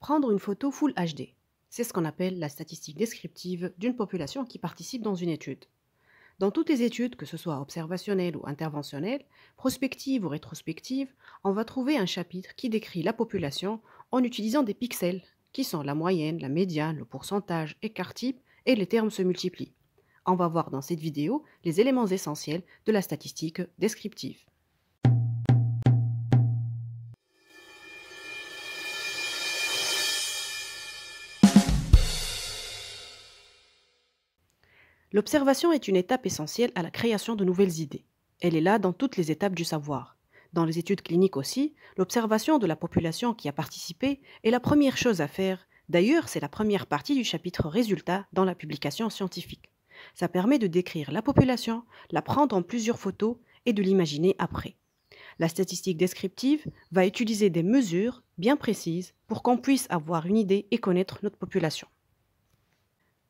prendre une photo Full HD. C'est ce qu'on appelle la statistique descriptive d'une population qui participe dans une étude. Dans toutes les études, que ce soit observationnelles ou interventionnelles, prospectives ou rétrospectives, on va trouver un chapitre qui décrit la population en utilisant des pixels, qui sont la moyenne, la médiane, le pourcentage, écart type, et les termes se multiplient. On va voir dans cette vidéo les éléments essentiels de la statistique descriptive. L'observation est une étape essentielle à la création de nouvelles idées. Elle est là dans toutes les étapes du savoir. Dans les études cliniques aussi, l'observation de la population qui a participé est la première chose à faire. D'ailleurs, c'est la première partie du chapitre résultat dans la publication scientifique. Ça permet de décrire la population, la prendre en plusieurs photos et de l'imaginer après. La statistique descriptive va utiliser des mesures bien précises pour qu'on puisse avoir une idée et connaître notre population.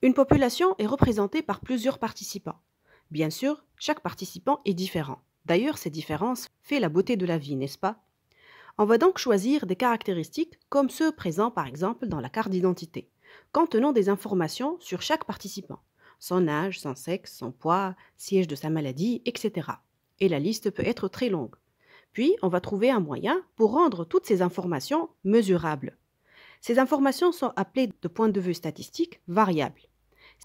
Une population est représentée par plusieurs participants. Bien sûr, chaque participant est différent. D'ailleurs, ces différences fait la beauté de la vie, n'est-ce pas On va donc choisir des caractéristiques comme ceux présents par exemple dans la carte d'identité, contenant des informations sur chaque participant, son âge, son sexe, son poids, siège de sa maladie, etc. Et la liste peut être très longue. Puis, on va trouver un moyen pour rendre toutes ces informations mesurables. Ces informations sont appelées de point de vue statistique variables.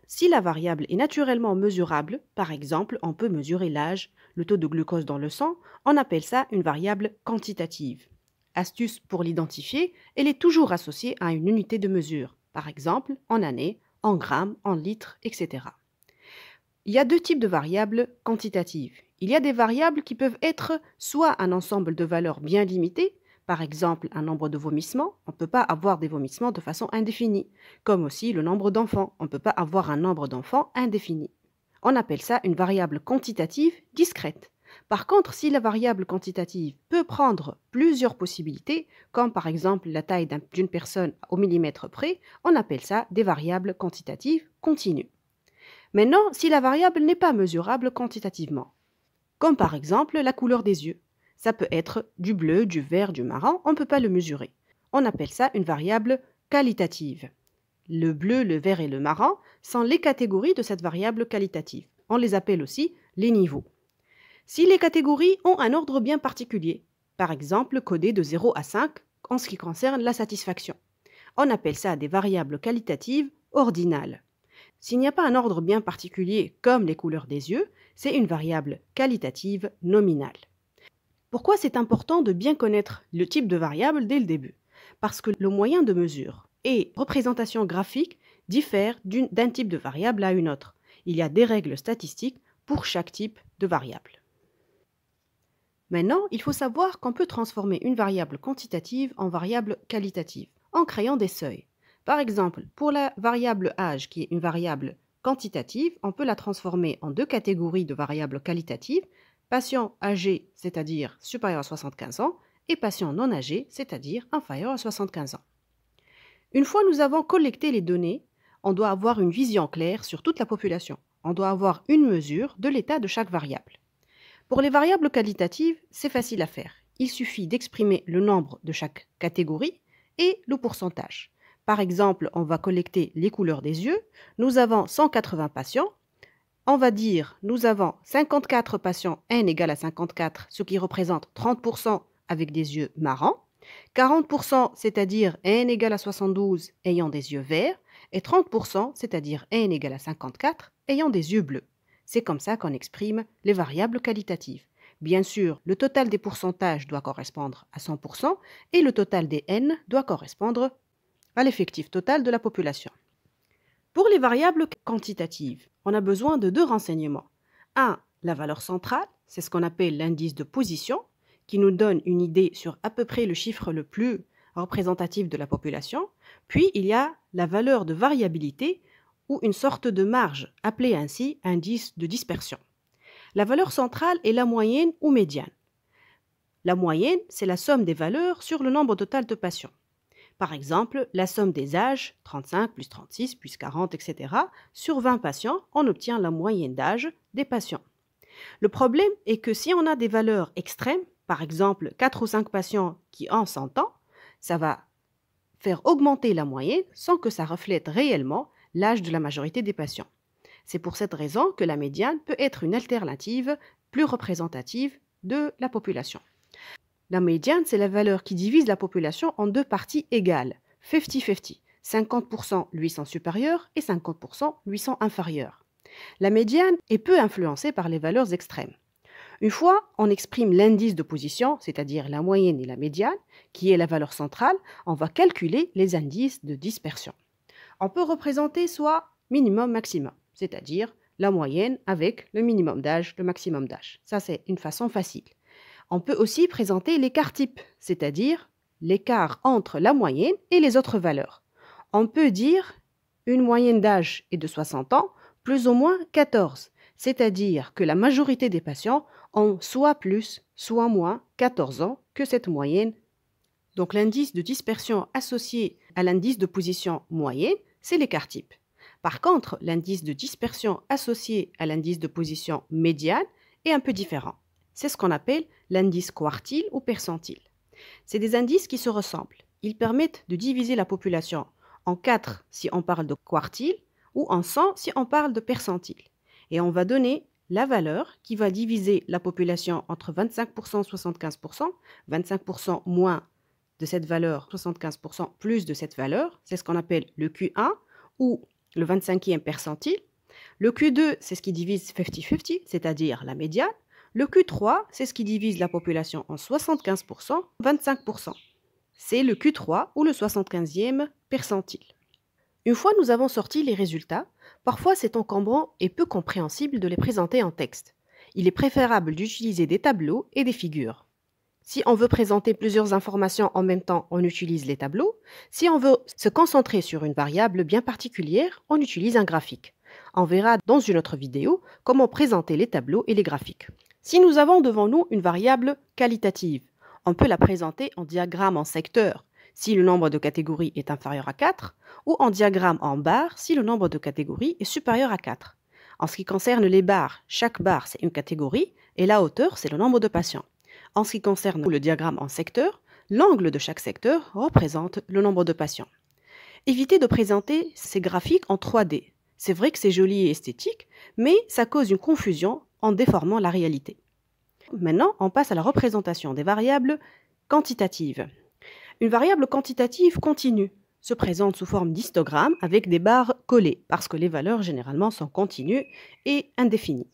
Si la variable est naturellement mesurable, par exemple on peut mesurer l'âge, le taux de glucose dans le sang, on appelle ça une variable quantitative. Astuce pour l'identifier, elle est toujours associée à une unité de mesure, par exemple en années, en grammes, en litres, etc. Il y a deux types de variables quantitatives. Il y a des variables qui peuvent être soit un ensemble de valeurs bien limitées, par exemple un nombre de vomissements, on ne peut pas avoir des vomissements de façon indéfinie, comme aussi le nombre d'enfants, on ne peut pas avoir un nombre d'enfants indéfini. On appelle ça une variable quantitative discrète. Par contre, si la variable quantitative peut prendre plusieurs possibilités, comme par exemple la taille d'une personne au millimètre près, on appelle ça des variables quantitatives continues. Maintenant, si la variable n'est pas mesurable quantitativement, comme par exemple la couleur des yeux, ça peut être du bleu, du vert, du marron, on ne peut pas le mesurer. On appelle ça une variable qualitative. Le bleu, le vert et le marron sont les catégories de cette variable qualitative. On les appelle aussi les niveaux. Si les catégories ont un ordre bien particulier, par exemple codé de 0 à 5 en ce qui concerne la satisfaction, on appelle ça des variables qualitatives ordinales. S'il n'y a pas un ordre bien particulier comme les couleurs des yeux, c'est une variable qualitative nominale. Pourquoi c'est important de bien connaître le type de variable dès le début Parce que le moyen de mesure et représentation graphique diffèrent d'un type de variable à une autre. Il y a des règles statistiques pour chaque type de variable. Maintenant, il faut savoir qu'on peut transformer une variable quantitative en variable qualitative en créant des seuils. Par exemple, pour la variable âge, qui est une variable quantitative, on peut la transformer en deux catégories de variables qualitatives, patients âgés, c'est-à-dire supérieurs à 75 ans, et patients non âgés, c'est-à-dire inférieurs à 75 ans. Une fois nous avons collecté les données, on doit avoir une vision claire sur toute la population. On doit avoir une mesure de l'état de chaque variable. Pour les variables qualitatives, c'est facile à faire. Il suffit d'exprimer le nombre de chaque catégorie et le pourcentage. Par exemple, on va collecter les couleurs des yeux. Nous avons 180 patients on va dire nous avons 54 patients, n égale à 54, ce qui représente 30% avec des yeux marrons, 40% c'est-à-dire n égale à 72 ayant des yeux verts, et 30% c'est-à-dire n égale à 54 ayant des yeux bleus. C'est comme ça qu'on exprime les variables qualitatives. Bien sûr, le total des pourcentages doit correspondre à 100% et le total des n doit correspondre à l'effectif total de la population. Pour les variables quantitatives, on a besoin de deux renseignements. 1. La valeur centrale, c'est ce qu'on appelle l'indice de position, qui nous donne une idée sur à peu près le chiffre le plus représentatif de la population. Puis il y a la valeur de variabilité, ou une sorte de marge, appelée ainsi indice de dispersion. La valeur centrale est la moyenne ou médiane. La moyenne, c'est la somme des valeurs sur le nombre total de patients. Par exemple, la somme des âges, 35 plus 36 plus 40, etc., sur 20 patients, on obtient la moyenne d'âge des patients. Le problème est que si on a des valeurs extrêmes, par exemple 4 ou 5 patients qui ont 100 ans, ça va faire augmenter la moyenne sans que ça reflète réellement l'âge de la majorité des patients. C'est pour cette raison que la médiane peut être une alternative plus représentative de la population. La médiane, c'est la valeur qui divise la population en deux parties égales, 50-50. 50% lui sont supérieurs et 50% lui sont inférieurs. La médiane est peu influencée par les valeurs extrêmes. Une fois, on exprime l'indice de position, c'est-à-dire la moyenne et la médiane, qui est la valeur centrale, on va calculer les indices de dispersion. On peut représenter soit minimum-maximum, c'est-à-dire la moyenne avec le minimum d'âge, le maximum d'âge. Ça, c'est une façon facile. On peut aussi présenter l'écart type, c'est-à-dire l'écart entre la moyenne et les autres valeurs. On peut dire une moyenne d'âge est de 60 ans, plus ou moins 14, c'est-à-dire que la majorité des patients ont soit plus, soit moins 14 ans que cette moyenne. Donc l'indice de dispersion associé à l'indice de position moyenne, c'est l'écart type. Par contre, l'indice de dispersion associé à l'indice de position médiane est un peu différent. C'est ce qu'on appelle l'indice quartile ou percentile. C'est des indices qui se ressemblent. Ils permettent de diviser la population en 4 si on parle de quartile ou en 100 si on parle de percentile. Et on va donner la valeur qui va diviser la population entre 25% et 75%, 25% moins de cette valeur, 75% plus de cette valeur, c'est ce qu'on appelle le Q1 ou le 25e percentile. Le Q2, c'est ce qui divise 50-50, c'est-à-dire la médiane. Le Q3, c'est ce qui divise la population en 75%, 25%. C'est le Q3 ou le 75e percentile. Une fois nous avons sorti les résultats, parfois c'est encombrant et peu compréhensible de les présenter en texte. Il est préférable d'utiliser des tableaux et des figures. Si on veut présenter plusieurs informations en même temps, on utilise les tableaux. Si on veut se concentrer sur une variable bien particulière, on utilise un graphique. On verra dans une autre vidéo comment présenter les tableaux et les graphiques. Si nous avons devant nous une variable qualitative, on peut la présenter en diagramme en secteur si le nombre de catégories est inférieur à 4 ou en diagramme en barres si le nombre de catégories est supérieur à 4. En ce qui concerne les barres, chaque barre c'est une catégorie et la hauteur c'est le nombre de patients. En ce qui concerne le diagramme en secteur, l'angle de chaque secteur représente le nombre de patients. Évitez de présenter ces graphiques en 3D. C'est vrai que c'est joli et esthétique, mais ça cause une confusion en déformant la réalité. Maintenant, on passe à la représentation des variables quantitatives. Une variable quantitative continue se présente sous forme d'histogramme avec des barres collées, parce que les valeurs généralement sont continues et indéfinies.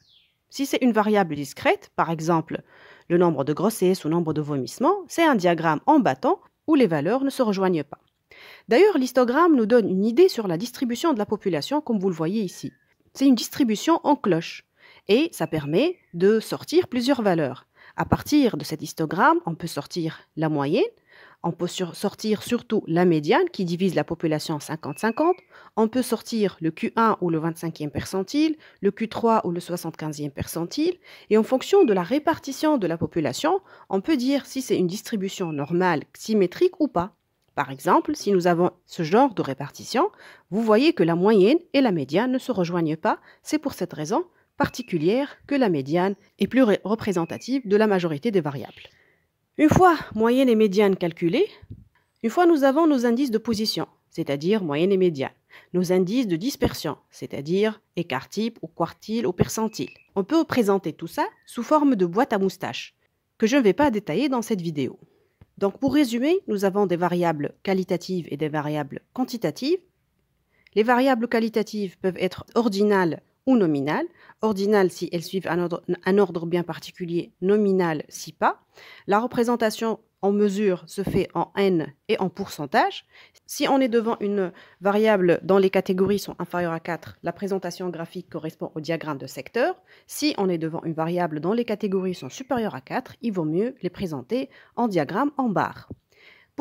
Si c'est une variable discrète, par exemple le nombre de grossesses ou le nombre de vomissements, c'est un diagramme en battant où les valeurs ne se rejoignent pas. D'ailleurs, l'histogramme nous donne une idée sur la distribution de la population, comme vous le voyez ici. C'est une distribution en cloche. Et ça permet de sortir plusieurs valeurs. À partir de cet histogramme, on peut sortir la moyenne, on peut sortir surtout la médiane qui divise la population en 50-50, on peut sortir le Q1 ou le 25e percentile, le Q3 ou le 75e percentile, et en fonction de la répartition de la population, on peut dire si c'est une distribution normale, symétrique ou pas. Par exemple, si nous avons ce genre de répartition, vous voyez que la moyenne et la médiane ne se rejoignent pas, c'est pour cette raison particulière que la médiane est plus représentative de la majorité des variables. Une fois moyenne et médiane calculées, une fois nous avons nos indices de position, c'est-à-dire moyenne et médiane, nos indices de dispersion, c'est-à-dire écart-type ou quartile ou percentile. On peut présenter tout ça sous forme de boîte à moustache, que je ne vais pas détailler dans cette vidéo. Donc pour résumer, nous avons des variables qualitatives et des variables quantitatives. Les variables qualitatives peuvent être ordinales ou nominal, ordinal si elles suivent un ordre, bien particulier, nominal si pas. La représentation en mesure se fait en n et en pourcentage. Si on est devant une variable dont les catégories sont inférieures à 4, la présentation graphique correspond au diagramme de secteur. Si on est devant une variable dont les catégories sont supérieures à 4, il vaut mieux les présenter en diagramme en barre.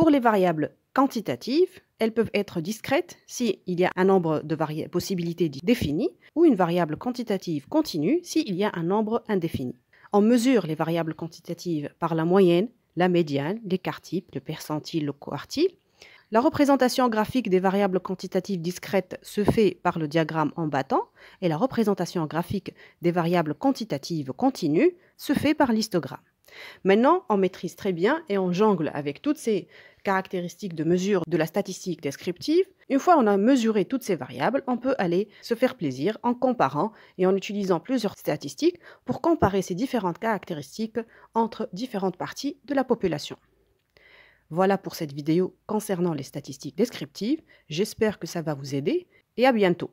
Pour les variables quantitatives, elles peuvent être discrètes s'il y a un nombre de possibilités définies ou une variable quantitative continue s'il y a un nombre indéfini. On mesure les variables quantitatives par la moyenne, la médiane, l'écart type, le percentile, le quartile. La représentation graphique des variables quantitatives discrètes se fait par le diagramme en battant et la représentation graphique des variables quantitatives continues se fait par l'histogramme. Maintenant, on maîtrise très bien et on jongle avec toutes ces caractéristiques de mesure de la statistique descriptive, une fois on a mesuré toutes ces variables, on peut aller se faire plaisir en comparant et en utilisant plusieurs statistiques pour comparer ces différentes caractéristiques entre différentes parties de la population. Voilà pour cette vidéo concernant les statistiques descriptives. J'espère que ça va vous aider et à bientôt.